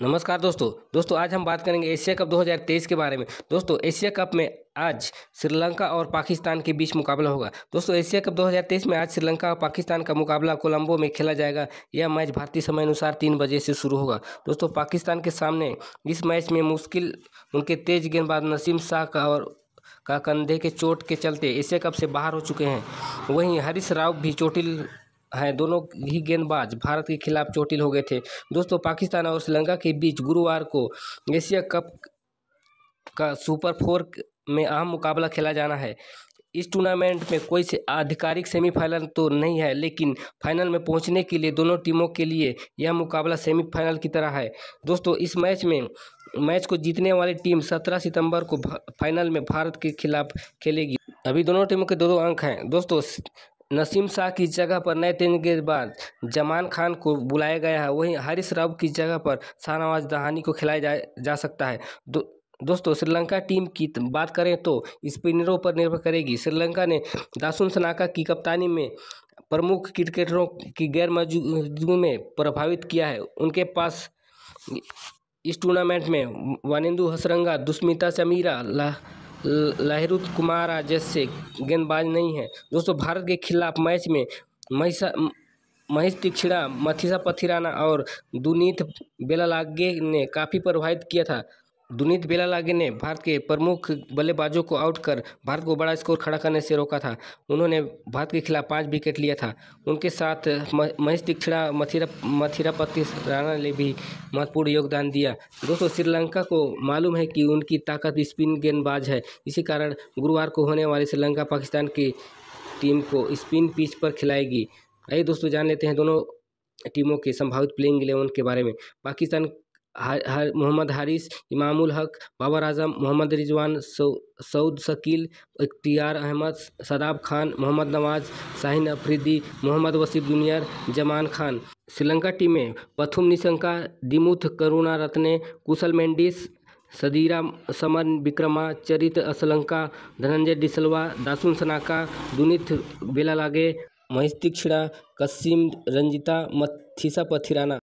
नमस्कार दोस्तों दोस्तों आज हम बात करेंगे एशिया कप 2023 के बारे में दोस्तों एशिया कप में आज श्रीलंका और पाकिस्तान के बीच मुकाबला होगा दोस्तों एशिया कप 2023 में आज श्रीलंका और पाकिस्तान का मुकाबला कोलंबो में खेला जाएगा यह मैच भारतीय समय अनुसार तीन बजे से शुरू होगा दोस्तों पाकिस्तान के सामने इस मैच में मुश्किल उनके तेज गेंदबाज नसीम शाह का और का कंधे के चोट के चलते एशिया कप से बाहर हो चुके हैं वहीं हरीश राव भी चोटिल हैं दोनों ही गेंदबाज भारत के खिलाफ चोटिल हो गए थे दोस्तों पाकिस्तान और श्रीलंका के बीच गुरुवार को एशिया कप का सुपर फोर में अहम मुकाबला खेला जाना है इस टूर्नामेंट में कोई से आधिकारिक सेमीफाइनल तो नहीं है लेकिन फाइनल में पहुंचने के लिए दोनों टीमों के लिए यह मुकाबला सेमीफाइनल की तरह है दोस्तों इस मैच में मैच को जीतने वाली टीम 17 सितंबर को फाइनल में भारत के खिलाफ खेलेगी अभी दोनों टीमों के दो दो अंक हैं दोस्तों नसीम शाह की जगह पर नए तेन गेंदबाज जमान खान को बुलाया गया है वहीं हरीश राव की जगह पर शाहनवाज दहानी को खिलाया जा, जा सकता है दो दोस्तों श्रीलंका टीम की बात करें तो स्पिनरों पर निर्भर करेगी श्रीलंका ने दासुन सनाका की कप्तानी में प्रमुख क्रिकेटरों की गैर मौजूदगी में प्रभावित किया है उनके पास इस टूर्नामेंट में वानेंदु हसरंगा दुष्मिता समीरा ला लहरुत कुमार जैसे गेंदबाज नहीं है दोस्तों भारत के खिलाफ मैच में महिषा महेश तीक्षणा मथिसा पथिराना और दुनीत बेलागे ने काफ़ी प्रभावित किया था दुनीत बेलालागे ने भारत के प्रमुख बल्लेबाजों को आउट कर भारत को बड़ा स्कोर खड़ा करने से रोका था उन्होंने भारत के खिलाफ पाँच विकेट लिया था उनके साथ महेश दीक्षिणा मथिरा मथिरापति राणा ने भी महत्वपूर्ण योगदान दिया दोस्तों श्रीलंका को मालूम है कि उनकी ताकत स्पिन गेंदबाज है इसी कारण गुरुवार को होने वाली श्रीलंका पाकिस्तान की टीम को स्पिन पिच पर खिलाएगी आइए दोस्तों जान लेते हैं दोनों टीमों के संभावित प्लेइंग इलेवन के बारे में पाकिस्तान मोहम्मद हारिस इमामुल हक बाबर आजम मोहम्मद रिजवान सौ सऊद शकील इख्तियार अहमद सदाब खान मोहम्मद नवाज शाहिन अफरीदी मोहम्मद वसीफ जूनियर जमान खान श्रीलंका टीम में पथुम निशंका दिमुथ करुणा रत्ने कुशल मेंडिस सदीरा समन विक्रमा चरित असलंका धनंजय डिसलवा दासुन सनाका दुनित बेलालागे महिष तीक्षणा कसिम रंजिता मथिसा पथिराना